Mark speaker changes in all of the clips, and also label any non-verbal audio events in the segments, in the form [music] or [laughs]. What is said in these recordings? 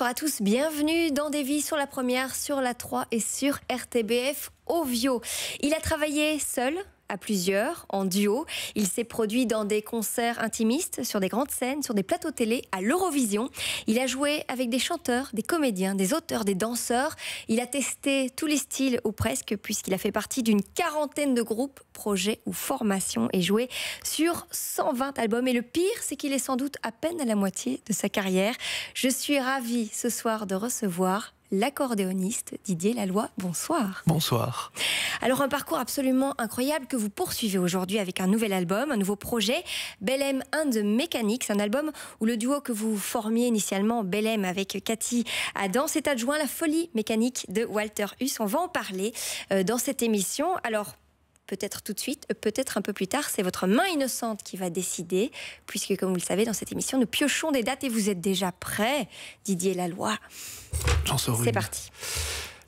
Speaker 1: bonsoir à tous. Bienvenue dans Des Vies sur la première, sur la 3 et sur RTBF Ovio. Il a travaillé seul à plusieurs, en duo. Il s'est produit dans des concerts intimistes, sur des grandes scènes, sur des plateaux télé, à l'Eurovision. Il a joué avec des chanteurs, des comédiens, des auteurs, des danseurs. Il a testé tous les styles ou presque, puisqu'il a fait partie d'une quarantaine de groupes, projets ou formations et joué sur 120 albums. Et le pire, c'est qu'il est sans doute à peine à la moitié de sa carrière. Je suis ravie ce soir de recevoir l'accordéoniste Didier Laloy. Bonsoir.
Speaker 2: Bonsoir.
Speaker 1: Alors un parcours absolument incroyable que vous poursuivez aujourd'hui avec un nouvel album, un nouveau projet, Belém and the Mechanics, un album où le duo que vous formiez initialement, Belém avec Cathy Adam, s'est adjoint la folie mécanique de Walter Huss. On va en parler euh, dans cette émission. Alors peut-être tout de suite, euh, peut-être un peu plus tard. C'est votre main innocente qui va décider, puisque comme vous le savez, dans cette émission, nous piochons des dates et vous êtes déjà prêt, Didier Laloy. J'en C'est parti.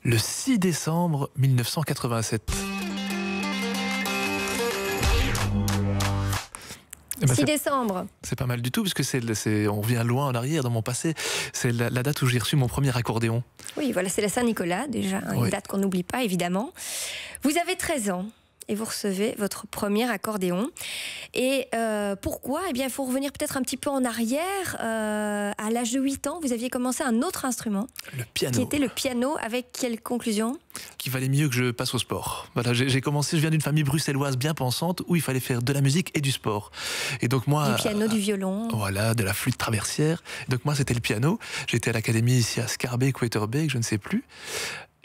Speaker 2: Le 6 décembre 1987. 6
Speaker 1: eh ben, décembre.
Speaker 2: C'est pas mal du tout, puisque c'est, on revient loin en arrière dans mon passé. C'est la, date où j'ai reçu mon
Speaker 1: premier accordéon. Oui, voilà, c'est la Saint-Nicolas, déjà, hein, une date qu'on n'oublie pas, évidemment. Vous avez 13 ans et vous recevez votre premier accordéon. Et euh, pourquoi Eh bien, il faut revenir peut-être un petit peu en arrière. Euh, à l'âge de 8 ans, vous aviez commencé un autre instrument. Le piano. Qui était le piano, avec quelle conclusion
Speaker 2: Qu'il valait mieux que je passe au sport. Voilà, j'ai commencé, je viens d'une famille bruxelloise bien pensante où il fallait faire de la musique et du sport. Et donc moi... Du piano, du violon. Voilà, de la flûte traversière. Donc moi, c'était le piano. J'étais à l'académie ici à Scarbeck ou je ne sais plus.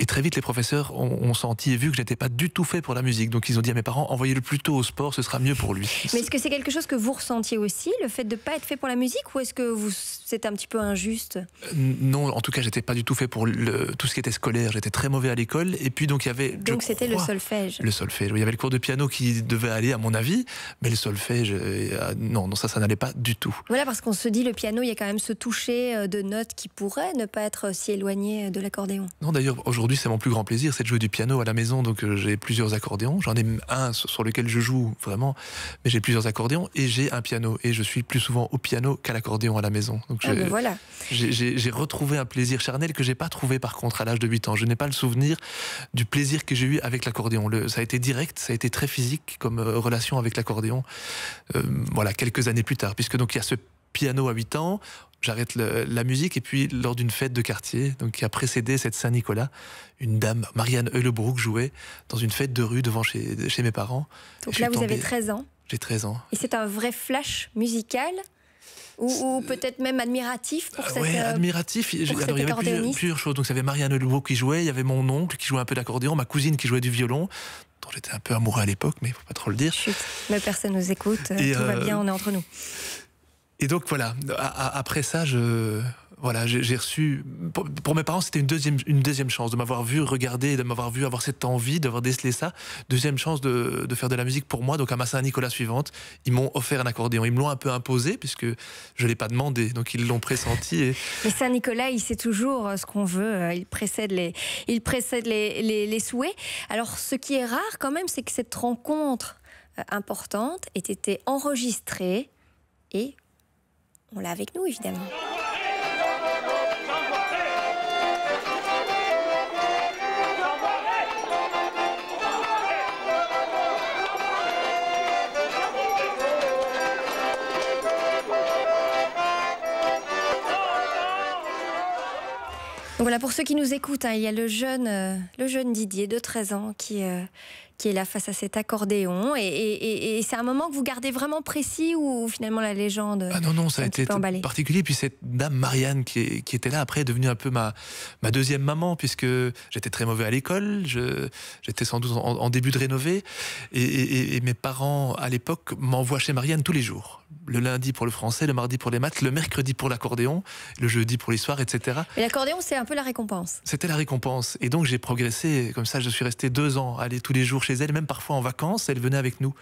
Speaker 2: Et très vite, les professeurs ont, senti et vu que j'étais pas du tout fait pour la musique. Donc ils ont dit à mes parents, envoyez-le plutôt au sport, ce sera mieux pour lui.
Speaker 1: Mais est-ce que c'est quelque chose que vous ressentiez aussi, le fait de ne pas être fait pour la musique, ou est-ce que vous, c'est un petit peu injuste
Speaker 2: euh, Non, en tout cas, j'étais pas du tout fait pour le, tout ce qui était scolaire. J'étais très mauvais à l'école. Et puis donc il y avait... Donc c'était le solfège. Le solfège. Il y avait le cours de piano qui devait aller, à mon avis, mais le solfège, euh, euh, non, non, ça, ça n'allait pas du tout.
Speaker 1: Voilà, parce qu'on se dit, le piano, il y a quand même ce toucher de notes qui pourrait ne pas être si éloigné de l'accordéon.
Speaker 2: Non, d'ailleurs, aujourd'hui, c'est mon plus grand plaisir, c'est de jouer du piano à la maison. Donc euh, j'ai plusieurs accordéons. J'en ai un sur lequel je joue vraiment, mais j'ai plusieurs accordéons et j'ai un piano. Et je suis plus souvent au piano qu'à l'accordéon à la maison. Donc ah ben voilà. J'ai retrouvé un plaisir charnel que j'ai pas trouvé par contre à l'âge de 8 ans. Je n'ai pas le souvenir du plaisir que j'ai eu avec l'accordéon. Ça a été direct, ça a été très physique comme euh, relation avec l'accordéon. Euh, voilà, quelques années plus tard, puisque donc il y a ce piano à 8 ans, j'arrête la musique. Et puis, lors d'une fête de quartier, donc qui a précédé cette Saint-Nicolas, une dame, Marianne Heulebrook, jouait dans une fête de rue devant chez, mes parents.
Speaker 1: Donc là, vous avez 13 ans. J'ai 13 ans. Et c'est un vrai flash musical ou, peut-être même admiratif pour ah cette. Oui, euh,
Speaker 2: admiratif. il y avait Donc, il avait Marianne Lebeau qui jouait, il y avait mon oncle qui jouait un peu d'accordéon, ma cousine qui jouait du violon, dont j'étais un peu amoureux à l'époque, mais il faut pas trop le dire. Chut,
Speaker 1: mais personne nous écoute, euh, tout va euh, bien, on est entre nous.
Speaker 2: Et donc voilà, après ça, je voilà, j'ai reçu pour, mes parents c'était une deuxième une deuxième chance de m'avoir vu regarder, de m'avoir vu avoir cette envie, d'avoir décelé ça. Deuxième chance de, faire de la musique pour moi. Donc à ma Saint-Nicolas suivante, ils m'ont offert un accordéon. Ils me l'ont un peu imposé puisque je l'ai pas demandé, donc ils l'ont pressenti.
Speaker 1: Mais Saint-Nicolas, il sait toujours euh, ce qu'on veut. Euh, il précède les il précède les, les souhaits. Alors ce qui est rare quand même, c'est que cette rencontre euh, importante ait été enregistrée et on l'a avec nous évidemment. voilà, pour ceux qui nous écoutent, hein, il y a le jeune, euh, le jeune Didier de 13 ans qui, euh, qui est là face à cet accordéon. Et, c'est un moment que vous gardez vraiment précis ou finalement la légende Ah non, non, ça a été
Speaker 2: particulier. Puis cette dame Marianne qui, était là après est devenue un peu ma, ma deuxième maman puisque j'étais très mauvais à l'école. J'étais sans doute en, début de rénovée Et, mes parents à l'époque m'envoient chez Marianne tous les jours. Le lundi pour le français, le mardi pour les maths, le mercredi pour l'accordéon, le jeudi pour l'histoire, etc.
Speaker 1: Et l'accordéon, c'est un peu la récompense.
Speaker 2: C'était la récompense. Et donc j'ai progressé comme ça. Je suis resté deux ans, aller tous les jours chez elle, même parfois en vacances, elle venait avec nous.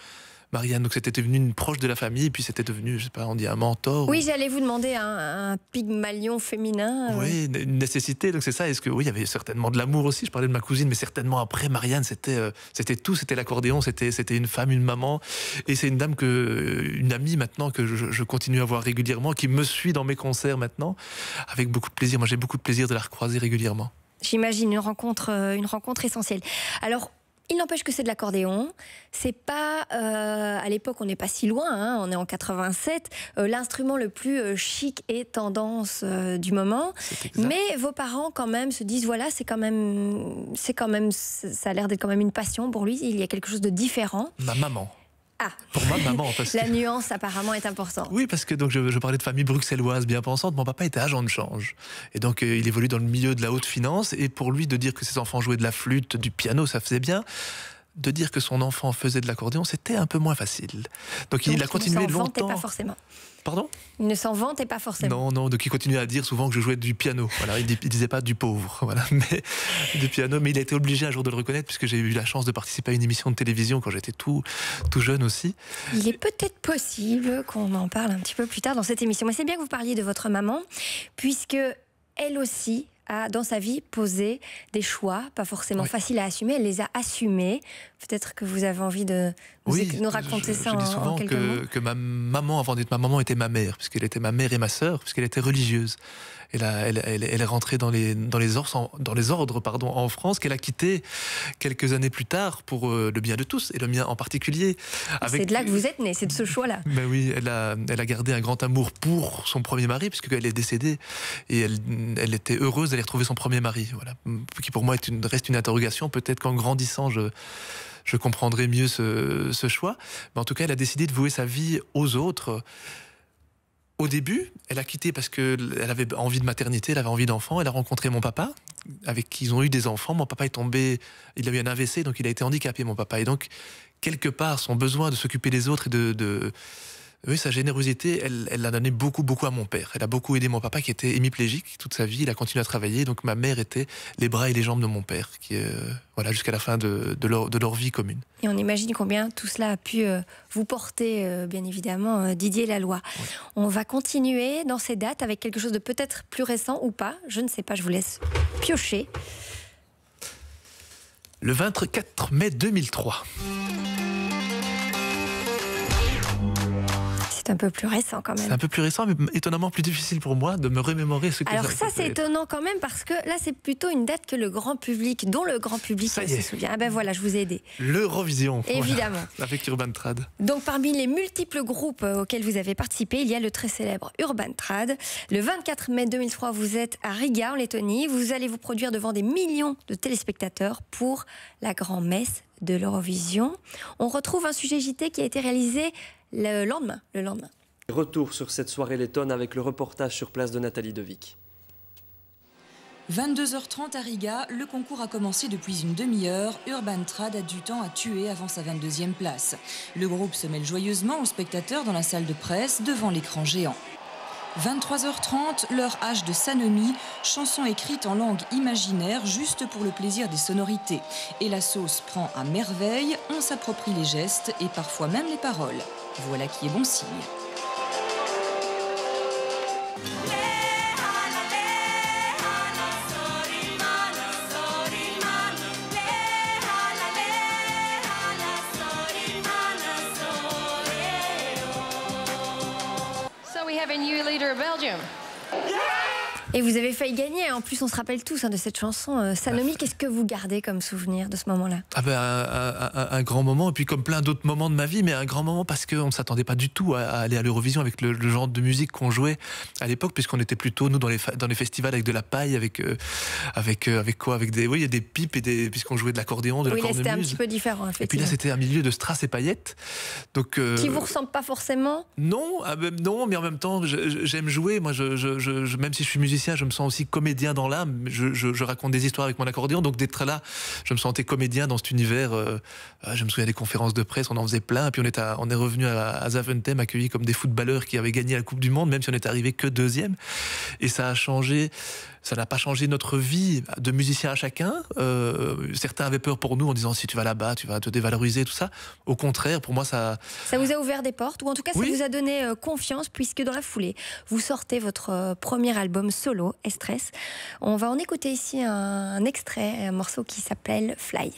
Speaker 2: Marianne, donc c'était devenu une proche de la famille, puis c'était devenu, je sais pas, on dit un mentor. Oui,
Speaker 1: j'allais vous demander un, pygmalion féminin. Euh. Oui,
Speaker 2: une nécessité, donc c'est ça. Est-ce que oui, il y avait certainement de l'amour aussi. Je parlais de ma cousine, mais certainement après Marianne, c'était euh, c'était tout, c'était l'accordéon, c'était c'était une femme, une maman, et c'est une dame que une amie maintenant que je, je, continue à voir régulièrement, qui me suit dans mes concerts maintenant, avec beaucoup de plaisir. Moi, j'ai beaucoup de plaisir de la recroiser
Speaker 1: régulièrement. J'imagine une rencontre, euh, une rencontre essentielle. Alors, il n'empêche que c'est de l'accordéon. C'est pas euh, à l'époque, on n'est pas si loin. Hein, on est en 87. Euh, l'instrument le plus euh, chic et tendance du moment. Mais vos parents quand même se disent voilà, c'est quand même, c'est quand même, ça a l'air d'être quand même une passion pour lui. Il y a quelque chose de différent.
Speaker 2: Ma maman. Ah. Pour
Speaker 1: la nuance apparemment est importante.
Speaker 2: Oui, parce que donc je, parlais de famille bruxelloise bien pensante. Mon papa était agent de change, et donc euh, il évolue dans le milieu de la haute finance. Et pour lui, de dire que ses enfants jouaient de la flûte, du piano, ça faisait bien de dire que son enfant faisait de l'accordéon, c'était un peu moins facile. Donc, il a continué longtemps. Pas forcément. Pardon
Speaker 1: Il ne s'en vantait pas forcément.
Speaker 2: Non, non, donc il continuait à dire souvent que je jouais du piano. il ne disait pas du pauvre, [laughs] voilà, mais du piano. Mais il a été obligé un jour de le reconnaître, puisque j'ai eu la chance de participer à une émission de télévision quand j'étais tout, tout jeune aussi.
Speaker 1: Il est peut-être possible qu'on en parle un petit peu plus tard dans cette émission. Mais c'est bien que vous parliez de votre maman, puisque elle aussi a, dans sa vie, posé des choix, pas forcément faciles à assumer. Elle les a assumés. Peut-être que vous avez envie de nous raconter ça en, dis souvent que,
Speaker 2: que ma maman, avant d'être ma maman, était ma mère, puisqu'elle était ma mère et ma sœur, puisqu'elle était religieuse elle, elle, est rentrée dans les, dans les, ordres, dans les ordres pardon, en France, qu'elle a quitté quelques années plus tard pour euh, le bien de tous, et le mien en particulier. C'est de là que
Speaker 1: vous êtes née, c'est de ce choix-là.
Speaker 2: Mais ben oui, elle a, elle a gardé un grand amour pour son premier mari, puisqu'elle est décédée, et elle, elle était heureuse d'aller retrouver son premier mari, voilà. qui pour moi est une, reste une interrogation, peut-être qu'en grandissant, je je comprendrai mieux ce, ce, choix. Mais en tout cas, elle a décidé de vouer sa vie aux autres. Au début, elle a quitté parce que elle avait envie de maternité, elle avait envie d'enfant. Elle a rencontré mon papa, avec qui ils ont eu des enfants. Mon papa est tombé, il a eu un AVC, donc il a été handicapé, mon papa. Et donc, quelque part, son besoin de s'occuper des autres et de, de oui, sa générosité, elle, elle l'a donné beaucoup, beaucoup à mon père. Elle a beaucoup aidé mon papa qui était hémiplégique toute sa vie. Il a continué à travailler. Donc ma mère était les bras et les jambes de mon père, qui, euh, voilà, jusqu'à la fin de, de, leur, de, leur, vie commune.
Speaker 1: Et on imagine combien tout cela a pu euh, vous porter, euh, bien évidemment, Didier Laloy. On va continuer dans ces dates avec quelque chose de peut-être plus récent ou pas. Je ne sais pas, je vous laisse piocher.
Speaker 2: Le 24 mai 2003.
Speaker 1: C'est un peu plus récent quand même. C'est
Speaker 2: un peu plus récent, mais étonnamment plus difficile pour moi de me remémorer ce que Alors ça, c'est
Speaker 1: étonnant quand même parce que là, c'est plutôt une date que le grand public, dont le grand public se souvient. Ah ben voilà, je vous ai aidé.
Speaker 2: L'Eurovision. Évidemment. [laughs] avec Urban Trad.
Speaker 1: Donc parmi les multiples groupes euh, auxquels vous avez participé, il y a le très célèbre Urban Trad. Le 24 mai 2003, vous êtes à Riga en Lettonie. Vous allez vous produire devant des millions de téléspectateurs pour la grand-messe de l'Eurovision. On retrouve un sujet JT qui a été réalisé le lendemain. Le lendemain.
Speaker 2: Retour sur cette soirée lettonne avec le reportage sur place de Nathalie Devic.
Speaker 1: 22h30 à Riga, le concours a commencé depuis une demi-heure. Urban Trad a du temps à tuer avant sa 22e place. Le groupe se mêle joyeusement aux spectateurs dans la salle de presse devant l'écran géant. 23h30, l'heure H de Sanomi, chanson écrite en langue imaginaire juste pour le plaisir des sonorités. Et la sauce prend à merveille, on s'approprie les gestes et parfois même les paroles. Voilà qui est bon signe. Belgium. Et vous avez failli gagner. Hein. En plus, on se rappelle tous hein, de cette chanson. Euh, Sanomi, bah, qu'est-ce que vous gardez comme souvenir de ce moment-là
Speaker 2: ah ben, un, grand moment, et puis comme plein d'autres moments de ma vie, mais un grand moment parce qu'on ne s'attendait pas du tout à, aller à l'Eurovision avec le, genre de musique qu'on jouait à l'époque, puisqu'on était plutôt, nous, dans les, dans les festivals avec de la paille, avec, quoi euh, avec, il euh, avec quoi Avec des, oui, des pipes, et des, puisqu'on jouait de l'accordéon, de oui, c'était un petit
Speaker 1: peu différent. Et puis là,
Speaker 2: c'était un milieu de strass et paillettes. Donc, Qui vous
Speaker 1: ressemble pas forcément
Speaker 2: Non, ah ben, non, mais en même temps, j'aime jouer. Moi, je, je, même si je suis musicien, je me sens aussi comédien dans l'âme. Je, raconte des histoires avec mon accordéon, donc d'être là, je me sentais comédien dans cet univers. Euh, euh, je me souviens des conférences de presse, on en faisait plein. Puis on est, on est revenu à, Zaventem, accueilli comme des footballeurs qui avaient gagné la Coupe du Monde, même si on n'est arrivé que deuxième. Et ça a changé ça n'a pas changé notre vie de musicien à chacun. Euh, certains avaient peur pour nous en disant si tu vas là-bas, tu vas te dévaloriser, tout ça. Au contraire, pour moi, ça.
Speaker 1: Ça vous a ouvert des portes, ou en tout cas, ça vous a donné euh, confiance, puisque dans la foulée, vous sortez votre euh, premier album solo, Estress. On va en écouter ici un, extrait, un morceau qui s'appelle Fly.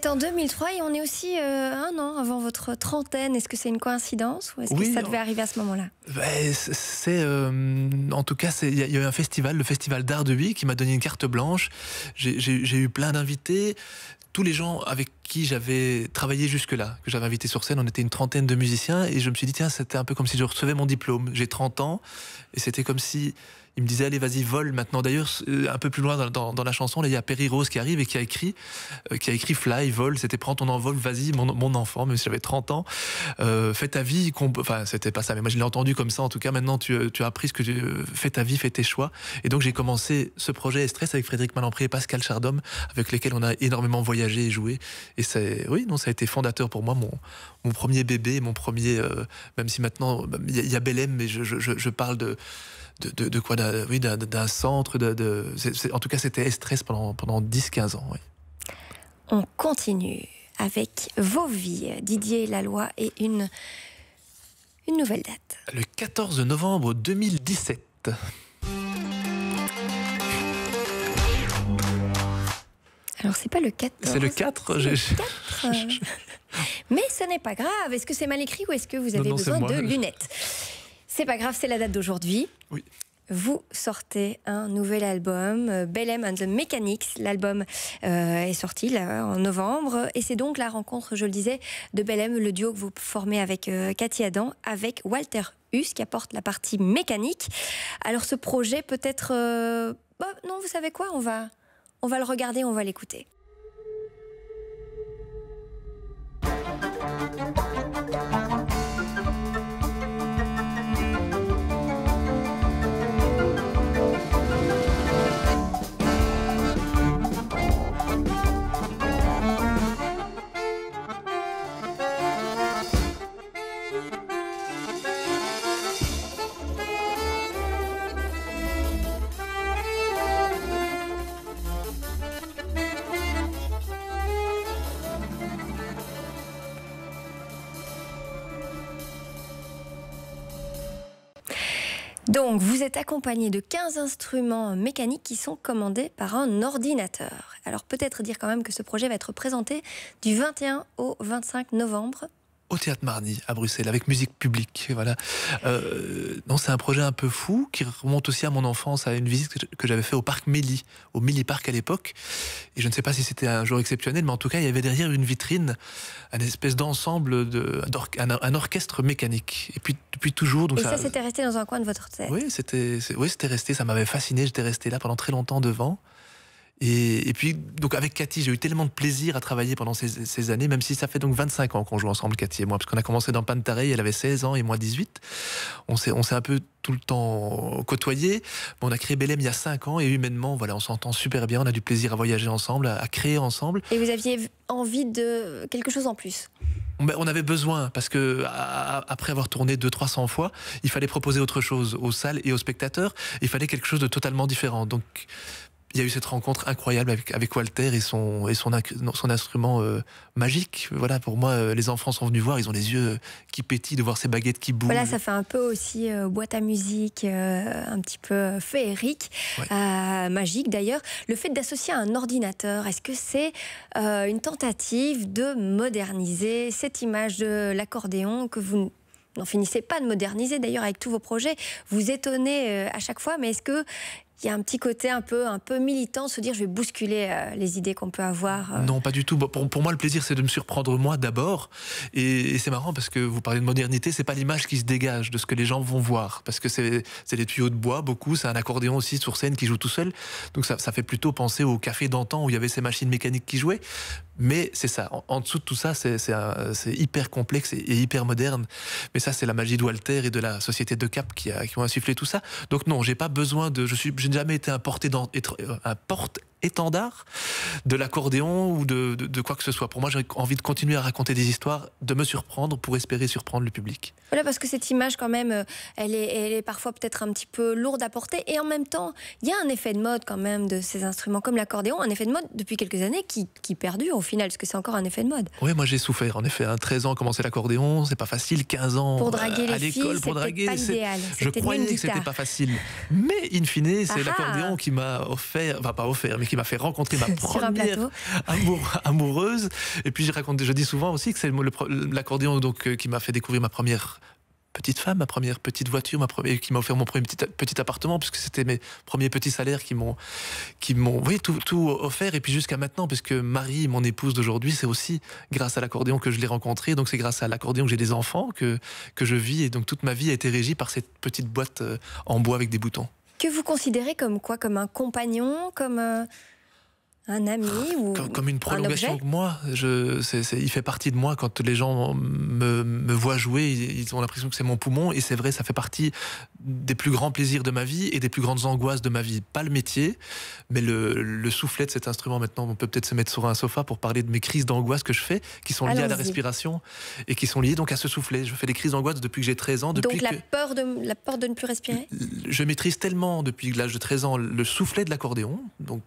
Speaker 1: C'est en 2003 et on est aussi euh, un an avant votre trentaine. Est-ce que c'est une coïncidence ou est-ce que ça devait arriver à ce moment-là
Speaker 2: c'est euh, en tout cas il y, a eu un festival, le festival d'art de Huy, qui m'a donné une carte blanche. J'ai eu plein d'invités. Tous les gens avec qui j'avais travaillé jusque-là, que j'avais invité sur scène, on était une trentaine de musiciens et je me suis dit tiens c'était un peu comme si je recevais mon diplôme. J'ai 30 ans et c'était comme si il me disait allez vas-y vole maintenant d'ailleurs euh, un peu plus loin dans, la chanson il y a Perry Rose qui arrive et qui a écrit euh, qui a écrit Fly vole c'était prends ton envol vas-y mon, enfant même si j'avais 30 ans euh, fais ta vie enfin c'était pas ça mais moi je l'ai entendu comme ça, en tout cas. Maintenant, tu, euh, as appris ce que tu euh, fais ta vie, fais tes choix. Et donc, j'ai commencé ce projet Estresse avec Frédéric Malempré et Pascal Chardhomme, avec lesquels on a énormément voyagé et joué. Et c'est, oui, non, ça a été fondateur pour moi, mon, mon premier bébé, mon premier, euh, même si maintenant, bah, il y, a Belém, mais je, parle de, de, quoi d'un, oui, d'un, centre, de, en tout cas, c'était Estresse pendant, pendant 10-15 ans. Oui.
Speaker 1: On continue avec vos vies, Didier Laloy, et une une nouvelle date.
Speaker 2: Le 14 novembre 2017.
Speaker 1: Alors, c'est pas le 4
Speaker 2: C'est le 4, hein, [laughs]
Speaker 1: Mais ce n'est pas grave. Est-ce que c'est mal écrit ou est-ce que vous avez besoin de lunettes C'est pas grave, c'est la date d'aujourd'hui. Oui vous sortez un nouvel album, euh, Bellem and the Mechanics. L'album euh, est sorti en novembre et c'est donc la rencontre, je le disais, de Bellem, le duo que vous formez avec euh, Cathy Adam, avec Walter Hus qui apporte la partie mécanique. Alors ce projet peut-être... Bah, non, vous savez quoi On va, on va le regarder, on va l'écouter. Donc, vous êtes accompagné de 15 instruments mécaniques qui sont commandés par un ordinateur. Alors, peut-être dire quand même que ce projet va être présenté du 21 au 25 novembre
Speaker 2: au Théâtre Marny à Bruxelles avec musique publique. Voilà. Euh, non, c'est un projet un peu fou qui remonte aussi à mon enfance, à une visite que j'avais fait au parc Méli, au Méli parc à l'époque. Et je ne sais pas si c'était un jour exceptionnel, mais en tout cas, il y avait derrière une vitrine un espèce d'ensemble, de, un, orchestre mécanique. Et puis depuis toujours. Donc ça, ça c'était
Speaker 1: resté dans un coin de votre tête Oui,
Speaker 2: c'était resté, ça m'avait fasciné, j'étais resté là pendant très longtemps devant. Et, puis, donc avec Cathy, j'ai eu tellement de plaisir à travailler pendant ces, années, même si ça fait donc 25 ans qu'on joue ensemble, Cathy et moi, parce qu'on a commencé dans pantare elle avait 16 ans et moi 18. On s'est, on s'est un peu tout le temps côtoyé. On a créé Belém il y a 5 ans et humainement, voilà, on s'entend super bien, on a du plaisir à voyager ensemble, à, créer ensemble.
Speaker 1: Et vous aviez envie de quelque chose en plus
Speaker 2: ben, on avait besoin parce que après avoir tourné 200-300 fois, il fallait proposer autre chose aux salles et aux spectateurs. Il fallait quelque chose de totalement différent. Donc il y a eu cette rencontre incroyable avec, Walter et son, et son, son instrument euh, magique. Voilà, pour moi, euh, les enfants sont venus voir, ils ont les yeux euh, qui pétillent de voir ces baguettes qui bougent. Voilà, ça
Speaker 1: fait un peu aussi boîte à musique, un petit peu féerique, magique d'ailleurs. Le fait d'associer un ordinateur, est-ce que c'est une tentative de moderniser cette image de l'accordéon que vous n'en finissez pas de moderniser d'ailleurs avec tous vos projets Vous étonnez à chaque fois, mais est-ce que il y a un petit côté un peu, un peu militant, se dire je vais bousculer euh, les idées qu'on peut avoir.
Speaker 2: Euh. Non, pas du tout. Pour, moi, le plaisir, c'est de me surprendre moi d'abord. Et, c'est marrant parce que vous parlez de modernité, c'est pas l'image qui se dégage de ce que les gens vont voir. Parce que c'est des tuyaux de bois, beaucoup, c'est un accordéon aussi sur scène qui joue tout seul. Donc ça, ça fait plutôt penser au café d'antan où il y avait ces machines mécaniques qui jouaient. Mais c'est ça, en, dessous de tout ça, c'est hyper complexe et, hyper moderne. Mais ça, c'est la magie de Walter et de la société de Cap qui, a, qui ont insufflé tout ça. Donc non, j'ai pas besoin de... Je suis, jamais été importé dans, être, euh, port étendard de l'accordéon ou de, de, quoi que ce soit. Pour moi, j'ai envie de continuer à raconter des histoires, de me surprendre pour espérer surprendre le public.
Speaker 1: Voilà, parce que cette image, quand même, euh, elle est, elle est parfois peut-être un petit peu lourde à porter. Et en même temps, il y a un effet de mode, quand même, de ces instruments comme l'accordéon, un effet de mode depuis quelques années qui, qui perdure au final, parce que c'est encore un effet de mode.
Speaker 2: Oui, moi j'ai souffert, en effet. 13 hein, ans, commencer l'accordéon, c'est pas facile. 15 ans à l'école, pour draguer. Euh, pas idéal. Je croyais que c'était pas facile. Mais in fine, c'est l'accordéon qui m'a offert, enfin pas offert, mais qui m'a fait rencontrer ma [laughs] première amoureuse. Et puis, je, raconte, je dis souvent aussi que c'est l'accordéon donc euh, qui m'a fait découvrir ma première petite femme, ma première petite voiture, ma qui m'a offert mon premier petit, petit appartement, puisque c'était mes premiers petits salaires qui m'ont, tout, offert. Et puis jusqu'à maintenant, puisque Marie, mon épouse d'aujourd'hui, c'est aussi grâce à l'accordéon que je l'ai rencontrée. Donc c'est grâce à l'accordéon que j'ai des enfants, que, que je vis. Et donc toute ma vie a été régie par cette petite boîte euh, en bois avec des boutons
Speaker 1: que vous considérez comme quoi Comme un compagnon Comme euh, un ami ah, comme,
Speaker 2: une prolongation de moi. Je, il fait partie de moi. Quand les gens me, voient jouer, ils ont l'impression que c'est mon poumon. Et c'est vrai, ça fait partie des plus grands plaisirs de ma vie et des plus grandes angoisses de ma vie. Pas le métier, mais le, soufflet de cet instrument. Maintenant, on peut peut-être se mettre sur un sofa pour parler de mes crises d'angoisse que je fais, qui sont liées à la respiration et qui sont liées donc à ce soufflet. Je fais des crises d'angoisse depuis que j'ai 13 ans. Depuis donc la,
Speaker 1: peur de, la peur de ne plus respirer
Speaker 2: Je maîtrise tellement depuis l'âge de 13 ans le soufflet de l'accordéon. Donc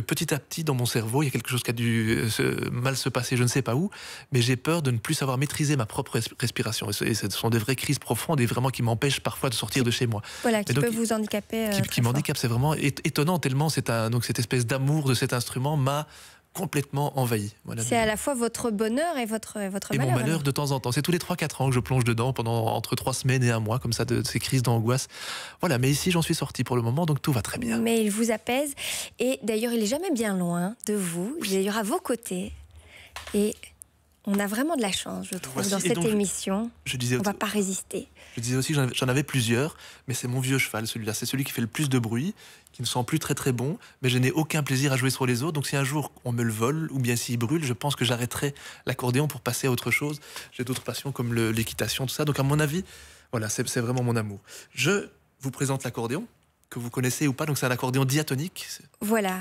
Speaker 2: petit à petit, dans mon cerveau, il y a quelque chose qui a dû euh, mal se passer, je ne sais pas où, mais j'ai peur de ne plus savoir maîtriser ma propre respiration. Et ce sont des vraies crises profondes et vraiment qui m'empêchent parfois de sortir de chez moi. Voilà, qui peut
Speaker 1: vous handicaper. Euh, qui,
Speaker 2: qui c'est vraiment étonnant tellement c'est un, euh, donc cette espèce d'amour de cet instrument m'a complètement envahi. C'est à la
Speaker 1: fois votre bonheur et votre, votre et malheur. mon malheur
Speaker 2: de temps en temps. C'est tous les 3-4 ans que je plonge dedans pendant entre 3 semaines et un mois, comme ça, de, ces crises d'angoisse. Voilà, mais ici, j'en suis sorti pour le moment, donc tout va très bien.
Speaker 1: Mais il vous apaise. Et d'ailleurs, il est jamais bien loin de vous. Il est à vos côtés. Et on a vraiment de la chance, je trouve, dans cette émission. Je disais, on va pas résister.
Speaker 2: Je disais aussi j'en avais plusieurs, mais c'est mon vieux cheval, celui-là. C'est celui qui fait le plus de bruit, qui ne sent plus très très bon, mais je n'ai aucun plaisir à jouer sur les autres. Donc si un jour on me le vole, ou bien s'il brûle, je pense que j'arrêterai l'accordéon pour passer à autre chose. J'ai d'autres passions comme l'équitation, tout ça. Donc à mon avis, voilà, c'est vraiment mon amour. Je vous présente l'accordéon, que vous connaissez ou pas. Donc c'est un accordéon diatonique.
Speaker 1: Voilà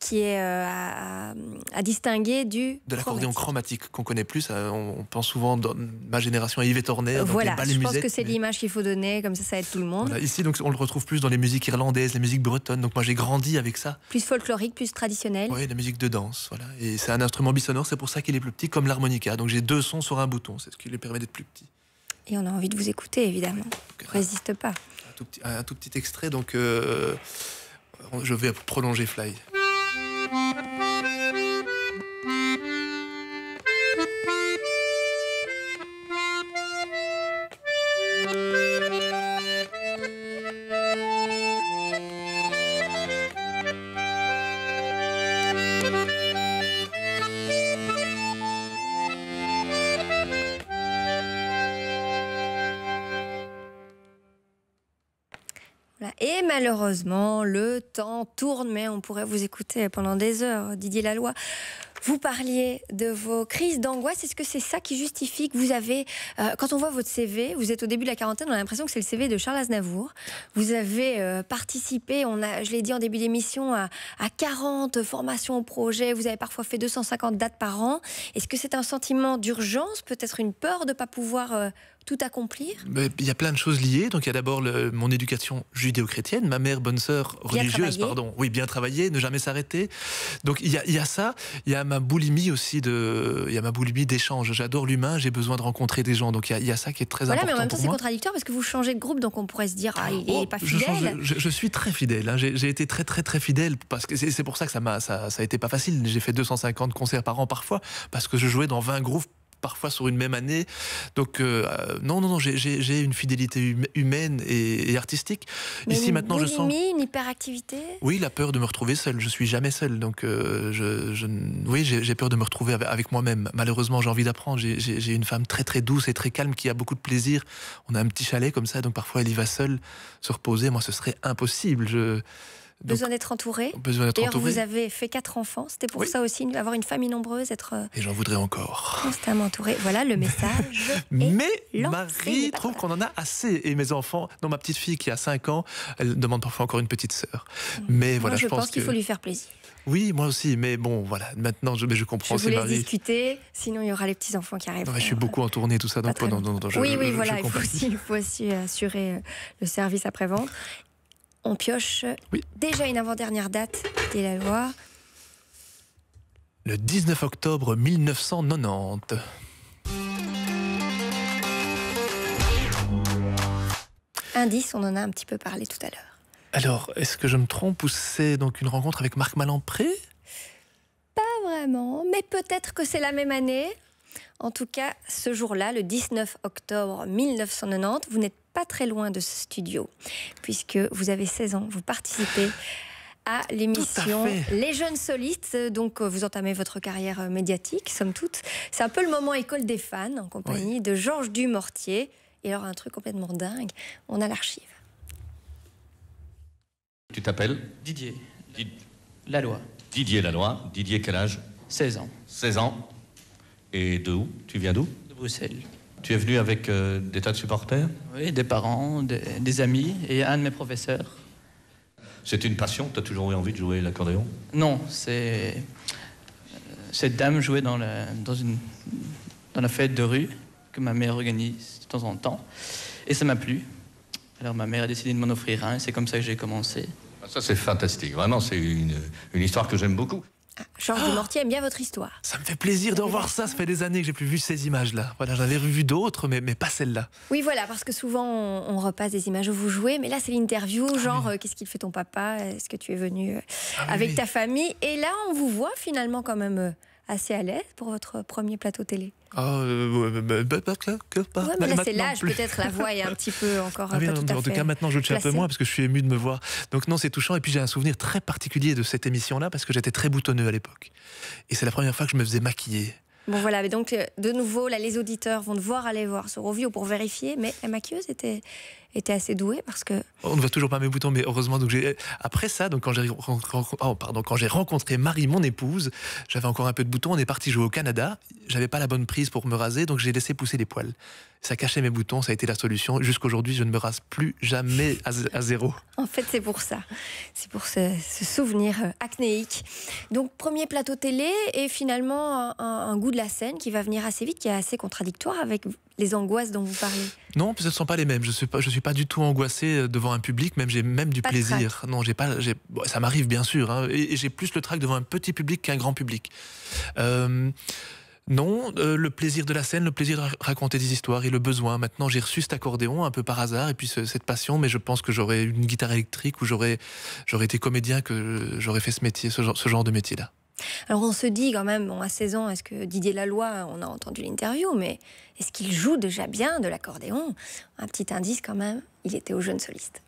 Speaker 1: qui est euh, à, distinguer du. De l'accordéon
Speaker 2: chromatique, qu'on connaît plus. Euh, on, pense souvent, dans ma génération, à Yves Etorner voilà, je pense que c'est
Speaker 1: l'image qu'il faut donner, comme ça, ça aide tout le monde.
Speaker 2: ici, donc, on le retrouve plus dans les musiques irlandaises, les musiques bretonnes. Donc moi, j'ai grandi avec ça.
Speaker 1: Plus folklorique, plus traditionnel. Oui,
Speaker 2: la musique de danse. Voilà. Et c'est un instrument bisonore, c'est pour ça qu'il est plus petit, comme l'harmonica. Donc j'ai deux sons sur un bouton, c'est ce qui lui permet d'être plus petit.
Speaker 1: Et on a envie de vous écouter, évidemment. ne Résiste pas.
Speaker 2: Un tout petit, extrait, donc euh, je vais prolonger Fly.
Speaker 1: Et malheureusement, le temps tourne, mais on pourrait vous écouter pendant des heures, Didier Laloy. Vous parliez de vos crises d'angoisse. Est-ce que c'est ça qui justifie que vous avez, euh, quand on voit votre CV, vous êtes au début de la quarantaine, on a l'impression que c'est le CV de Charles Aznavour. Vous avez euh, participé, on a, je l'ai dit en début d'émission, à, 40 formations au projet. Vous avez parfois fait 250 dates par an. Est-ce que c'est un sentiment d'urgence, peut-être une peur de ne pas pouvoir euh, accomplir
Speaker 2: Il y a plein de choses liées. Donc il y a d'abord mon éducation judéo-chrétienne, ma mère bonne sœur religieuse, pardon. Oui, bien travailler, ne jamais s'arrêter. Donc il y, a, ça. Il y a ma boulimie aussi de, il y a ma boulimie d'échange. J'adore l'humain. J'ai besoin de rencontrer des gens. Donc il y a, ça qui est très voilà, important. Voilà, mais en même temps c'est
Speaker 1: contradictoire parce que vous changez de groupe, donc on pourrait se dire ah il n'est oh, pas fidèle.
Speaker 2: Je, suis très fidèle. Hein. J'ai été très très très fidèle parce que c'est pour ça que ça m'a ça, ça a été pas facile. J'ai fait 250 concerts par an parfois parce que je jouais dans 20 groupes parfois sur une même année. Donc, euh, euh, non, non, non, j'ai une fidélité hum-, humaine et, artistique. Ici, maintenant, je sens.
Speaker 1: Une hyperactivité
Speaker 2: Oui, la peur de me retrouver seul. Je suis jamais seul. Donc, euh, je, oui, j'ai peur de me retrouver avec moi-même. Malheureusement, j'ai envie d'apprendre. J'ai une femme très, très douce et très calme qui a beaucoup de plaisir. On a un petit chalet comme ça, donc parfois elle y va seule se reposer. Moi, ce serait impossible. Je
Speaker 1: besoin d'être entouré. Besoin Vous avez fait quatre enfants, c'était pour ça aussi avoir une famille nombreuse, être. Euh,
Speaker 2: et j'en voudrais encore.
Speaker 1: Constamment entouré. Voilà le [laughs] message.
Speaker 2: [laughs] Mais Marie trouve qu'on en a assez. Et mes enfants, non, ma petite fille qui a 5 ans, elle demande parfois encore une petite sœur. Mmh. Mais voilà, Moi, je, je, pense, qu'il faut lui faire plaisir. Oui, moi aussi, mais bon, voilà, maintenant je, je comprends. Je voulais Marie.
Speaker 1: discuter, sinon il y aura les petits-enfants qui arrivent.
Speaker 2: je suis beaucoup en tournée, tout ça, donc Oui, oui, voilà, il faut aussi, il
Speaker 1: faut aussi assurer euh, le service après-vente on pioche déjà une avant-dernière date dès la loi.
Speaker 2: Le 19 octobre 1990.
Speaker 1: Indice, on en a un petit peu parlé tout à l'heure.
Speaker 2: Alors, est-ce que je me trompe ou c'est donc une rencontre avec Marc Malempré
Speaker 1: Pas vraiment, mais peut-être que c'est la même année. En tout cas, ce jour-là, le 19 octobre 1990, vous n'êtes très loin de ce studio, puisque vous avez 16 ans, vous participez à l'émission Les Jeunes Solistes. Donc, euh, vous entamez votre carrière euh, médiatique, somme toute. C'est un peu le moment école des fans, en compagnie de Georges Dumortier. Et alors, un truc complètement dingue, on a l'archive.
Speaker 2: Tu t'appelles Didier. la loi Didier loi Didier, quel âge 16 ans. 16 ans. Et de où Tu viens d'où De Bruxelles. Tu es venu avec euh, des tas de supporters Oui, des parents, des, amis et un de mes professeurs. C'est une passion Tu as toujours eu envie de jouer l'accordéon Non, c'est. Euh, cette dame jouait dans, la, dans, fête de rue que ma mère organise de temps en temps. Et ça m'a plu. Alors ma mère a décidé de m'en offrir un c'est comme ça que j'ai commencé. Ah, ça, c'est fantastique. Vraiment, c'est une histoire que j'aime beaucoup.
Speaker 1: Georges ah. Mortier aime bien votre histoire. Ça
Speaker 2: me fait plaisir de revoir ça. Ça fait des années que j'ai plus vu ces images-là. Voilà, j'en avais vu d'autres, mais, pas celles là
Speaker 1: Oui, voilà, parce que souvent on, repasse des images où vous jouez, mais là c'est l'interview, ah genre euh, qu'est-ce qu'il fait ton papa Est-ce que tu es venu euh, ah avec ta famille Et là, on vous voit finalement quand même euh, assez à l'aise pour votre premier plateau télé
Speaker 2: ah, euh, ouais, mais là, c'est l'âge, peut-être la voix
Speaker 1: est un petit peu encore. Ah pas tout en, en tout cas, maintenant, je le un peu moins
Speaker 2: parce que je suis ému de me voir. Donc, non, c'est touchant. Et puis, j'ai un souvenir très particulier de cette émission-là parce que j'étais très boutonneux à l'époque. Et c'est la première fois que je me faisais maquiller.
Speaker 1: Bon voilà, mais donc euh, de nouveau, là, les auditeurs vont devoir aller voir ce review pour vérifier, mais la maquilleuse était, était assez doué parce que.
Speaker 2: On ne voit toujours pas mes boutons, mais heureusement. Donc Après ça, donc oh, quand j'ai rencontré Marie, mon épouse, j'avais encore un peu de boutons. On est parti jouer au Canada. J'avais pas la bonne prise pour me raser, donc j'ai laissé pousser les poils. Ça cachait mes boutons, ça a été la solution. Jusqu'aujourd'hui, je ne me rase plus jamais à, zéro.
Speaker 1: en fait, c'est pour ça. C'est pour ce, souvenir euh, acnéique. Donc, premier plateau télé et finalement un goût de la scène qui va venir assez vite, qui est assez contradictoire avec les angoisses dont vous parlez
Speaker 2: Non, ce ne sont pas les mêmes. Je ne suis, pas, suis pas du tout angoissé euh, devant un public, même j'ai même du plaisir. Non, j'ai pas, ça m'arrive bien sûr, hein, et, j'ai plus le trac devant un petit public qu'un grand public. Euh, non, euh, le plaisir de la scène, le plaisir de raconter des histoires et le besoin. Maintenant, j'ai reçu cet accordéon un peu par hasard et puis cette passion, mais je pense que j'aurais une guitare électrique ou j'aurais été comédien, que j'aurais fait ce métier, ce genre de métier-là.
Speaker 1: Alors on se dit quand même, bon, à 16 ans, est-ce que Didier Laloy, on a entendu l'interview, mais est-ce qu'il joue déjà bien de l'accordéon Un petit indice quand même, il était au jeune soliste.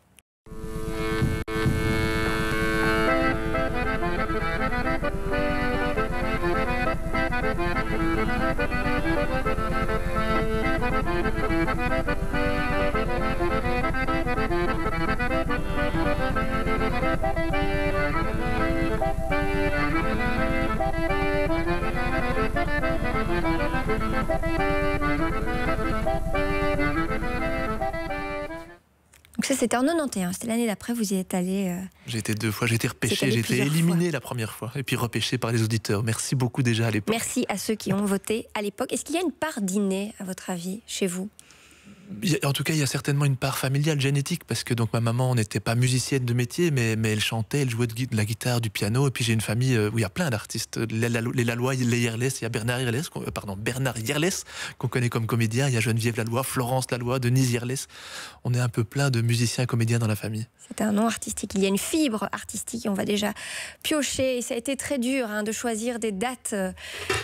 Speaker 1: Donc ça, c'était en 91. C'était l'année d'après, vous y êtes allé. Euh,
Speaker 2: j'ai été deux fois, j'ai été repêché, j'ai été éliminé la première fois et puis repêché par les auditeurs. Merci beaucoup déjà à l'époque.
Speaker 1: Merci à ceux qui ont voté à l'époque. Est-ce qu'il y a une part d'inné, à votre avis, chez vous
Speaker 2: en tout cas, il y a certainement une part familiale génétique parce que donc ma maman n'était pas musicienne de métier, mais, elle chantait, elle jouait de, la guitare, du piano. Et puis j'ai une famille euh, où il y a plein d'artistes. Les, Lalois, les il y a Bernard Yerles, euh, pardon Bernard Yerles qu'on connaît comme comédien. Il y a Geneviève Laloy, Florence Laloy, Denise Yerles. On est un peu plein de musiciens, comédiens dans la famille.
Speaker 1: C'est un nom artistique. Il y a une fibre artistique. On va déjà piocher. Et ça a été très dur hein, de choisir des dates euh,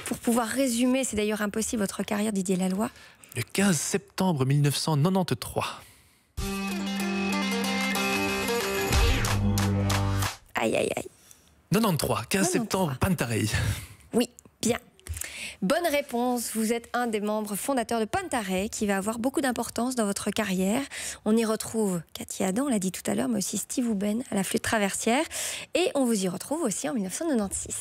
Speaker 1: pour pouvoir résumer. C'est d'ailleurs impossible votre carrière, Didier Laloy
Speaker 2: le 15 septembre 1993. Aïe, aïe, aïe. 93, 15 septembre, Pantarei.
Speaker 1: Oui, bien. Bonne réponse, vous êtes un des membres fondateurs de Pantarei qui va avoir beaucoup d'importance dans votre carrière. On y retrouve Cathy Adam, on l'a dit tout à l'heure, mais aussi Steve Ouben à la flûte traversière. Et on vous y retrouve aussi en 1996.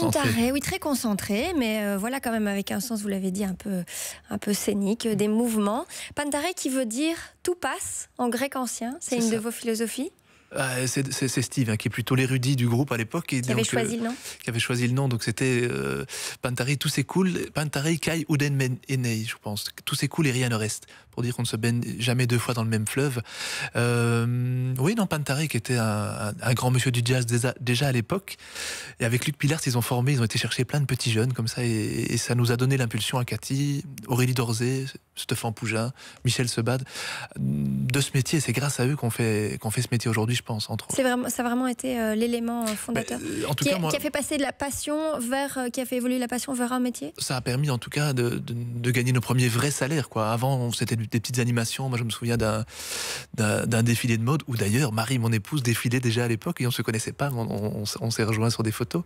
Speaker 1: Pantare, oui, très concentré, mais euh, voilà quand même avec un sens, vous l'avez dit, un peu, un peu scénique, euh, des mouvements. Pantare qui veut dire tout passe en grec ancien, c'est une de vos philosophies
Speaker 2: ah, c'est Steve, hein, qui est plutôt l'érudit du groupe à l'époque. Qui, avait choisi euh, le nom. Qui avait choisi le nom. Donc c'était euh, Pantare, tout s'écoule. Pantare, Kai, Uden, Enei, je pense. Tout s'écoule et rien ne reste pour dire qu'on ne se baigne jamais deux fois dans le même fleuve. Euh, oui, non, Pantare qui était un, grand monsieur du jazz déjà, à l'époque. Et avec Luc Pilars, ils ont formé, ils ont été chercher plein de petits jeunes comme ça. Et, ça nous a donné l'impulsion à Cathy, Aurélie Dorzé, Stéphane Pougin, Michel Sebade, de ce métier. C'est grâce à eux qu'on fait, qu'on fait ce métier aujourd'hui, je pense. Entre
Speaker 1: vraiment, ça a vraiment été euh, l'élément euh, fondateur bah, qui, a, fait passer de la passion vers, qui a fait évoluer la passion vers un métier.
Speaker 2: Ça a permis, en tout cas, de, de gagner nos premiers vrais salaires. Quoi. Avant, c'était du des petites animations. Moi, je me souviens d'un défilé de mode où d'ailleurs Marie, mon épouse, défilait déjà à l'époque et on se connaissait pas. On, s'est rejoint sur des photos.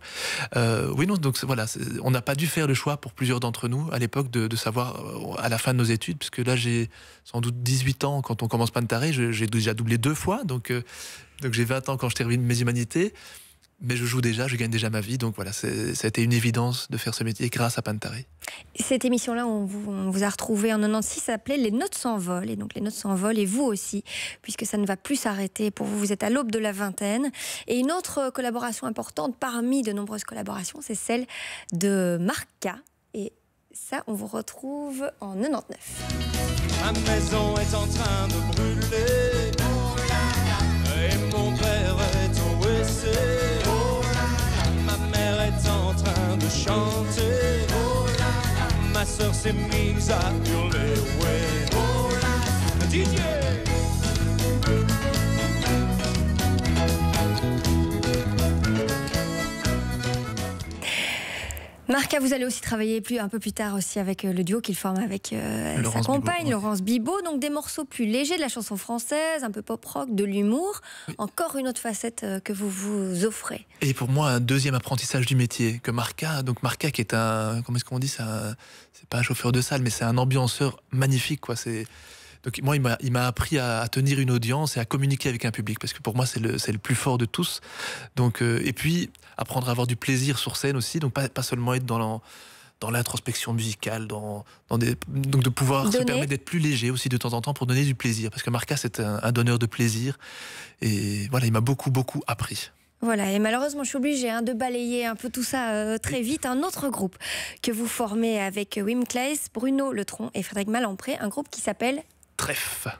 Speaker 2: Euh, oui, non, donc voilà, on n'a pas dû faire le choix pour plusieurs d'entre nous à l'époque de, savoir euh, à la fin de nos études, puisque là, j'ai sans doute 18 ans quand on commence taré, J'ai déjà doublé deux fois, donc, euh, donc j'ai 20 ans quand je termine mes humanités mais je joue déjà, je gagne déjà ma vie. Donc voilà, ça a été une évidence de faire ce métier grâce à Pantari.
Speaker 1: Cette émission-là, on, vous, a retrouvé en 96, s'appelait Les Notes s'envolent. Et donc les Notes s'envolent, et vous aussi, puisque ça ne va plus s'arrêter. Pour vous, vous êtes à l'aube de la vingtaine. Et une autre collaboration importante parmi de nombreuses collaborations, c'est celle de Marca. Et ça, on vous retrouve en 99. Ma
Speaker 3: maison est en train de brûler. chanter. Oh là là. Ma soeur s'est mise à hurler, ouais. Oh là là. Didier.
Speaker 1: Marca, vous allez aussi travailler plus, un peu plus tard aussi avec euh, le duo qu'il forme avec euh, sa compagne, Laurence Bibot. Donc des morceaux plus légers de la chanson française, un peu pop-rock, de l'humour. Encore une autre facette euh, que vous vous offrez.
Speaker 2: Et pour moi, un deuxième apprentissage du métier que Marca, donc Marca qui est un, comment est-ce qu'on dit, c'est pas un chauffeur de salle, mais c'est un ambianceur magnifique. quoi. donc moi, il m'a appris à, tenir une audience et à communiquer avec un public, parce que pour moi, c'est le, plus fort de tous. Donc, et puis, apprendre à avoir du plaisir sur scène aussi, donc pas, pas seulement être dans l'introspection musicale, dans, dans des, donc de pouvoir se permettre d'être plus léger aussi de temps en temps pour donner du plaisir. Parce que Marcas c'est un, donneur de plaisir. Et voilà, il m'a beaucoup, beaucoup appris.
Speaker 1: Voilà, et malheureusement, je suis obligée hein, de balayer un peu tout ça euh, très vite. Un autre groupe que vous formez avec euh, Wim Claes, Bruno Letron et Frédéric Malempré, un groupe qui s'appelle
Speaker 2: Trèfle.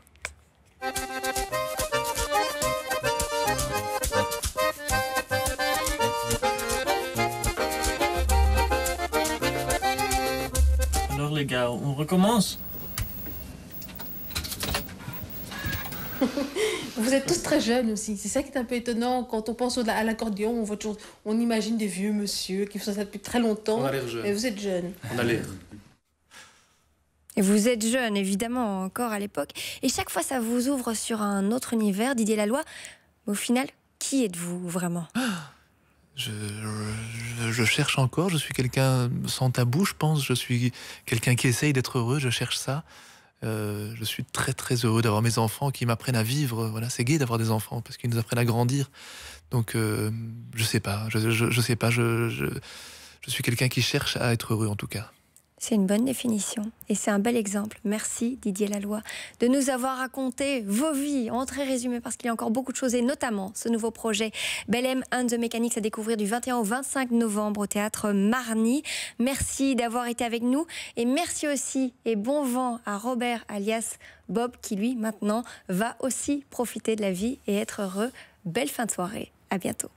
Speaker 2: les gars, on recommence [laughs]
Speaker 3: Vous êtes tous très jeunes aussi. C'est ça qui est un peu étonnant.
Speaker 1: Quand on pense à l'accordéon, on on imagine des vieux monsieur qui font ça depuis très longtemps. On vous êtes jeunes. On a l'air. Et vous êtes jeunes, évidemment, encore à l'époque. Et chaque fois, ça vous ouvre sur un autre univers, Didier Laloy. Mais au final, qui êtes-vous vraiment [gasps]
Speaker 2: Je, cherche encore, je suis quelqu'un sans tabou, je pense, je suis quelqu'un qui essaye d'être heureux, je cherche ça. Euh, je suis très très heureux d'avoir mes enfants qui m'apprennent à vivre. Voilà, c'est gai d'avoir des enfants parce qu'ils nous apprennent à grandir. Donc euh, je sais pas, je, sais pas, je, je suis quelqu'un qui cherche à
Speaker 1: être heureux en tout cas. C'est une bonne définition et c'est un bel exemple. Merci Didier Laloy de nous avoir raconté vos vies en très résumé parce qu'il y a encore beaucoup de choses et notamment ce nouveau projet Belém, and the Mechanics à découvrir du 21 au 25 novembre au théâtre Marny. Merci d'avoir été avec nous et merci aussi et bon vent à Robert alias Bob qui lui maintenant va aussi profiter de la vie et être heureux. Belle fin de soirée. À bientôt.